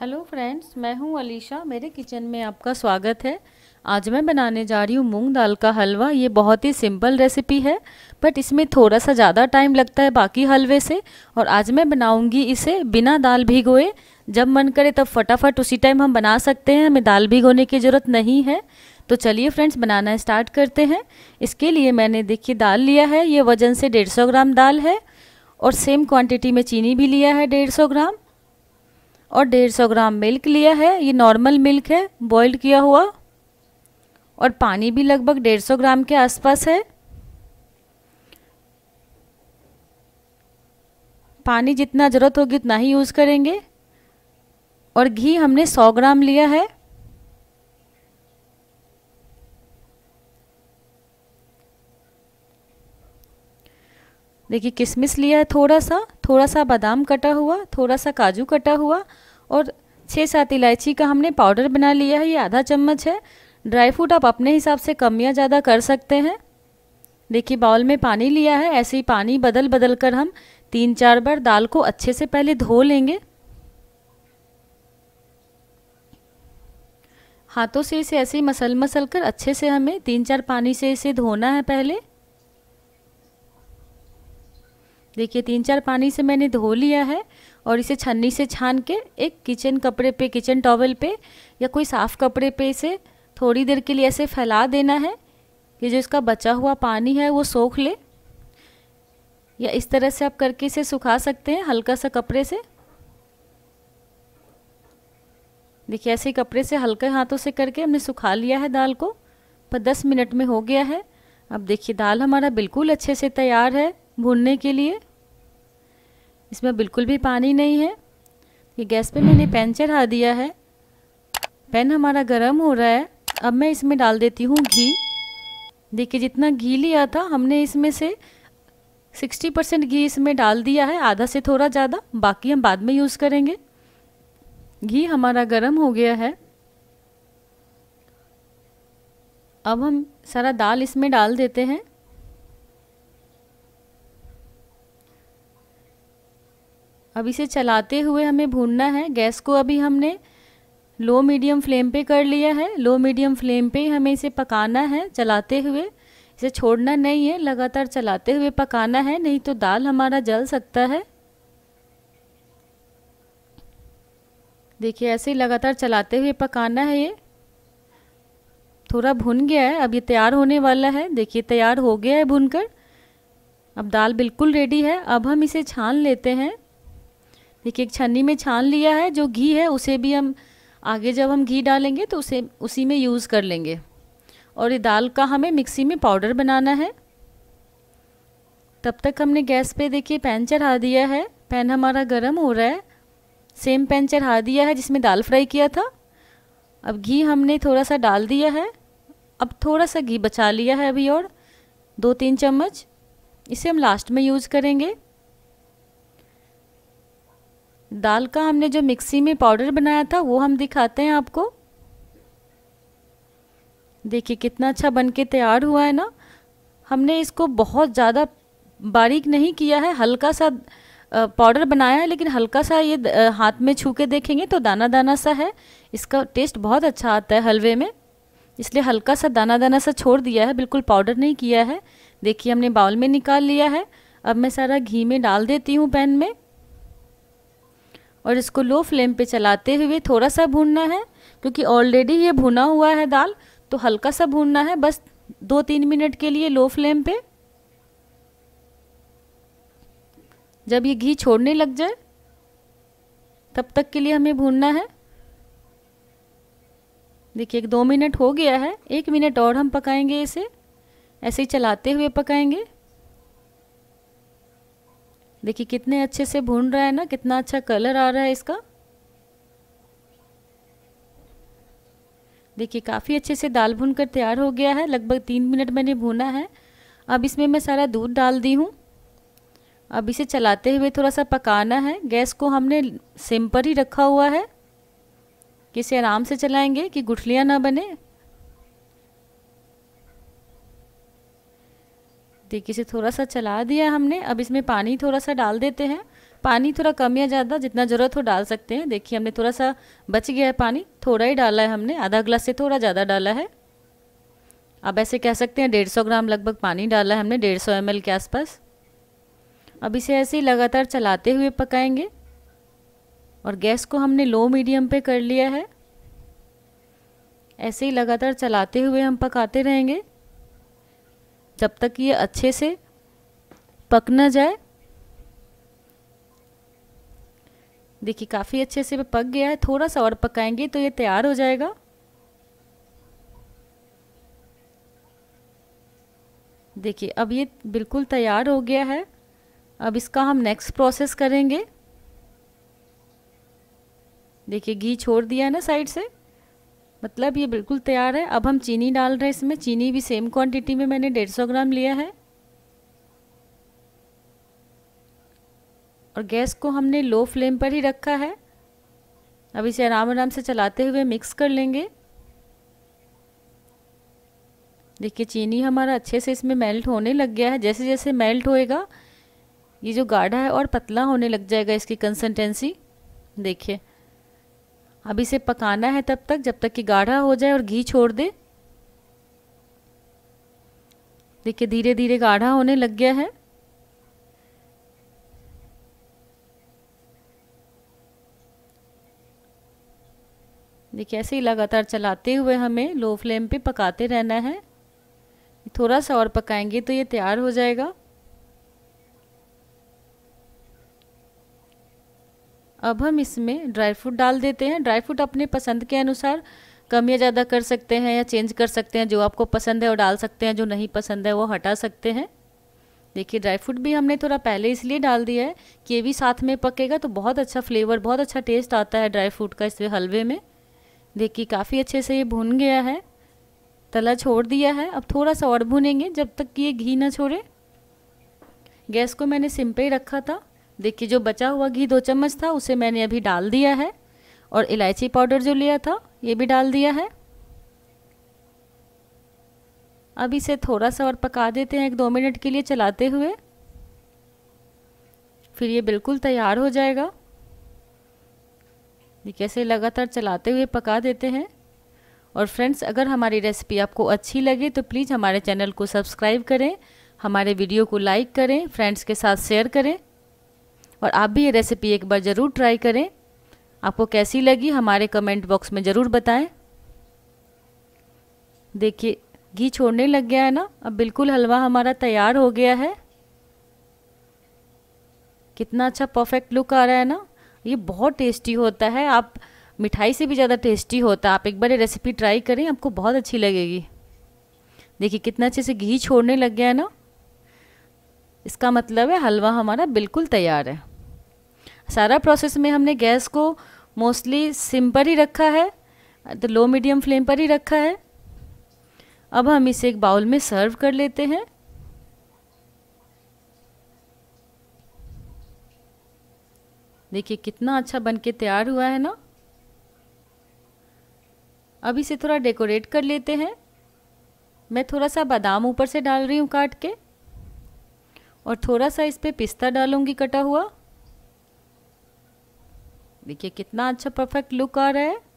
hello friends मैं हूं अलीशा मेरे किचन में आपका स्वागत है आज मैं बनाने जा रही हूं मूंग दाल का हलवा ये बहुत ही सिंपल रेसिपी है बट इसमें थोड़ा सा ज़्यादा टाइम लगता है बाकी हलवे से और आज मैं बनाऊंगी इसे बिना दाल भिगोए जब मन करे तब फटाफट उसी टाइम हम बना सकते हैं हमें दाल भिगोने की ज़रूरत नहीं है तो चलिए फ्रेंड्स बनाना स्टार्ट करते हैं इसके लिए मैंने देखिए दाल लिया है ये वज़न से डेढ़ ग्राम दाल है और सेम क्वान्टिटी में चीनी भी लिया है डेढ़ ग्राम और 150 ग्राम मिल्क लिया है ये नॉर्मल मिल्क है बॉइल्ड किया हुआ और पानी भी लगभग 150 ग्राम के आसपास है पानी जितना ज़रूरत होगी उतना ही यूज़ करेंगे और घी हमने 100 ग्राम लिया है देखिए किशमिश लिया है थोड़ा सा थोड़ा सा बादाम कटा हुआ थोड़ा सा काजू कटा हुआ और छः सात इलायची का हमने पाउडर बना लिया है ये आधा चम्मच है ड्राई फ्रूट आप अपने हिसाब से कम या ज़्यादा कर सकते हैं देखिए बाउल में पानी लिया है ऐसे ही पानी बदल बदल कर हम तीन चार बार दाल को अच्छे से पहले धो लेंगे हाथों से इसे ऐसे ही मसल मसल कर अच्छे से हमें तीन चार पानी से इसे धोना है पहले देखिए तीन चार पानी से मैंने धो लिया है और इसे छन्नी से छान के एक किचन कपड़े पे किचन टॉवल पे या कोई साफ़ कपड़े पे इसे थोड़ी देर के लिए ऐसे फैला देना है कि जो इसका बचा हुआ पानी है वो सोख ले या इस तरह से आप करके इसे सुखा सकते हैं हल्का सा कपड़े से देखिए ऐसे कपड़े से हल्के हाथों से करके हमने सुखा लिया है दाल को पर दस मिनट में हो गया है अब देखिए दाल हमारा बिल्कुल अच्छे से तैयार है भूनने के लिए इसमें बिल्कुल भी पानी नहीं है ये गैस पे मैंने पैन चढ़ा दिया है पैन हमारा गर्म हो रहा है अब मैं इसमें डाल देती हूँ घी देखिए जितना घी लिया था हमने इसमें से 60 परसेंट घी इसमें डाल दिया है आधा से थोड़ा ज़्यादा बाकी हम बाद में यूज़ करेंगे घी हमारा गर्म हो गया है अब हम सारा दाल इसमें डाल देते हैं अब इसे चलाते हुए हमें भूनना है गैस को अभी हमने लो मीडियम फ्लेम पे कर लिया है लो मीडियम फ्लेम पे हमें इसे पकाना है चलाते हुए इसे छोड़ना नहीं है लगातार चलाते हुए पकाना है नहीं तो दाल हमारा जल सकता है देखिए ऐसे ही लगातार चलाते हुए पकाना है ये थोड़ा भुन गया है अब ये तैयार होने वाला है देखिए तैयार हो गया है भुनकर अब दाल बिल्कुल रेडी है अब हम इसे छान लेते हैं एक एक छन्नी में छान लिया है जो घी है उसे भी हम आगे जब हम घी डालेंगे तो उसे उसी में यूज़ कर लेंगे और ये दाल का हमें मिक्सी में पाउडर बनाना है तब तक हमने गैस पे देखिए पैन चढ़ा दिया है पैन हमारा गर्म हो रहा है सेम पैन चढ़ा दिया है जिसमें दाल फ्राई किया था अब घी हमने थोड़ा सा डाल दिया है अब थोड़ा सा घी बचा लिया है अभी और दो तीन चम्मच इसे हम लास्ट में यूज़ करेंगे दाल का हमने जो मिक्सी में पाउडर बनाया था वो हम दिखाते हैं आपको देखिए कितना अच्छा बन के तैयार हुआ है ना हमने इसको बहुत ज़्यादा बारीक नहीं किया है हल्का सा पाउडर बनाया है लेकिन हल्का सा ये हाथ में छू के देखेंगे तो दाना दाना सा है इसका टेस्ट बहुत अच्छा आता है हलवे में इसलिए हल्का सा दाना दाना सा छोड़ दिया है बिल्कुल पाउडर नहीं किया है देखिए हमने बाउल में निकाल लिया है अब मैं सारा घी में डाल देती हूँ पैन में और इसको लो फ्लेम पे चलाते हुए थोड़ा सा भूनना है क्योंकि ऑलरेडी ये भुना हुआ है दाल तो हल्का सा भूनना है बस दो तीन मिनट के लिए लो फ्लेम पे जब ये घी छोड़ने लग जाए तब तक के लिए हमें भूनना है देखिए एक दो मिनट हो गया है एक मिनट और हम पकाएंगे इसे ऐसे ही चलाते हुए पकाएंगे देखिए कितने अच्छे से भून रहा है ना कितना अच्छा कलर आ रहा है इसका देखिए काफ़ी अच्छे से दाल भून कर तैयार हो गया है लगभग तीन मिनट मैंने भूना है अब इसमें मैं सारा दूध डाल दी हूँ अब इसे चलाते हुए थोड़ा सा पकाना है गैस को हमने सिम पर ही रखा हुआ है कि इसे आराम से चलाएंगे कि गुठलियाँ ना बने देखिए इसे थोड़ा सा चला दिया हमने अब इसमें पानी थोड़ा सा डाल देते हैं पानी थोड़ा कम या ज़्यादा जितना ज़रूरत हो डाल सकते हैं देखिए हमने थोड़ा सा बच गया है पानी थोड़ा ही डाला है हमने आधा ग्लास से थोड़ा ज़्यादा डाला है अब ऐसे कह सकते हैं डेढ़ सौ ग्राम लगभग पानी डाला है हमने डेढ़ सौ एम के आसपास अब इसे ऐसे ही लगातार चलाते हुए पकाएंगे और गैस को हमने लो मीडियम पे कर लिया है ऐसे ही लगातार चलाते हुए हम पकाते रहेंगे जब तक ये अच्छे से पक ना जाए देखिए काफ़ी अच्छे से पक गया है थोड़ा सा और पकाएंगे तो ये तैयार हो जाएगा देखिए अब ये बिल्कुल तैयार हो गया है अब इसका हम नेक्स्ट प्रोसेस करेंगे देखिए घी छोड़ दिया है ना साइड से मतलब ये बिल्कुल तैयार है अब हम चीनी डाल रहे हैं इसमें चीनी भी सेम क्वांटिटी में मैंने 150 ग्राम लिया है और गैस को हमने लो फ्लेम पर ही रखा है अब इसे आराम आराम से चलाते हुए मिक्स कर लेंगे देखिए चीनी हमारा अच्छे से इसमें मेल्ट होने लग गया है जैसे जैसे मेल्ट होएगा ये जो गाढ़ा है और पतला होने लग जाएगा इसकी कंसिस्टेंसी देखिए अब इसे पकाना है तब तक जब तक कि गाढ़ा हो जाए और घी छोड़ दे देखिए धीरे धीरे गाढ़ा होने लग गया है देखिए ऐसे ही लगातार चलाते हुए हमें लो फ्लेम पे पकाते रहना है थोड़ा सा और पकाएंगे तो ये तैयार हो जाएगा अब हम इसमें ड्राई फ्रूट डाल देते हैं ड्राई फ्रूट अपने पसंद के अनुसार कम या ज़्यादा कर सकते हैं या चेंज कर सकते हैं जो आपको पसंद है वो डाल सकते हैं जो नहीं पसंद है वो हटा सकते हैं देखिए ड्राई फ्रूट भी हमने थोड़ा पहले इसलिए डाल दिया है कि ये भी साथ में पकेगा तो बहुत अच्छा फ्लेवर बहुत अच्छा टेस्ट आता है ड्राई फ्रूट का इसमें हलवे में देखिए काफ़ी अच्छे से ये भुन गया है तला छोड़ दिया है अब थोड़ा सा और भुनेंगे जब तक कि ये घी ना छोड़े गैस को मैंने सिम पे ही रखा था देखिए जो बचा हुआ घी दो चम्मच था उसे मैंने अभी डाल दिया है और इलायची पाउडर जो लिया था ये भी डाल दिया है अब इसे थोड़ा सा और पका देते हैं एक दो मिनट के लिए चलाते हुए फिर ये बिल्कुल तैयार हो जाएगा देखिए ऐसे लगातार चलाते हुए पका देते हैं और फ्रेंड्स अगर हमारी रेसिपी आपको अच्छी लगे तो प्लीज़ हमारे चैनल को सब्सक्राइब करें हमारे वीडियो को लाइक करें फ्रेंड्स के साथ शेयर करें और आप भी ये रेसिपी एक बार ज़रूर ट्राई करें आपको कैसी लगी हमारे कमेंट बॉक्स में ज़रूर बताएं देखिए घी छोड़ने लग गया है ना अब बिल्कुल हलवा हमारा तैयार हो गया है कितना अच्छा परफेक्ट लुक आ रहा है ना ये बहुत टेस्टी होता है आप मिठाई से भी ज़्यादा टेस्टी होता है आप एक बार ये रेसिपी ट्राई करें आपको बहुत अच्छी लगेगी देखिए कितना अच्छे से घी छोड़ने लग गया है ना इसका मतलब है हलवा हमारा बिल्कुल तैयार है सारा प्रोसेस में हमने गैस को मोस्टली सिम पर ही रखा है तो लो मीडियम फ्लेम पर ही रखा है अब हम इसे एक बाउल में सर्व कर लेते हैं देखिए कितना अच्छा बन के तैयार हुआ है ना अब इसे थोड़ा डेकोरेट कर लेते हैं मैं थोड़ा सा बादाम ऊपर से डाल रही हूँ काट के और थोड़ा सा इस पर पिस्ता डालूंगी कटा हुआ देखिए कितना अच्छा परफेक्ट लुक आ रहा है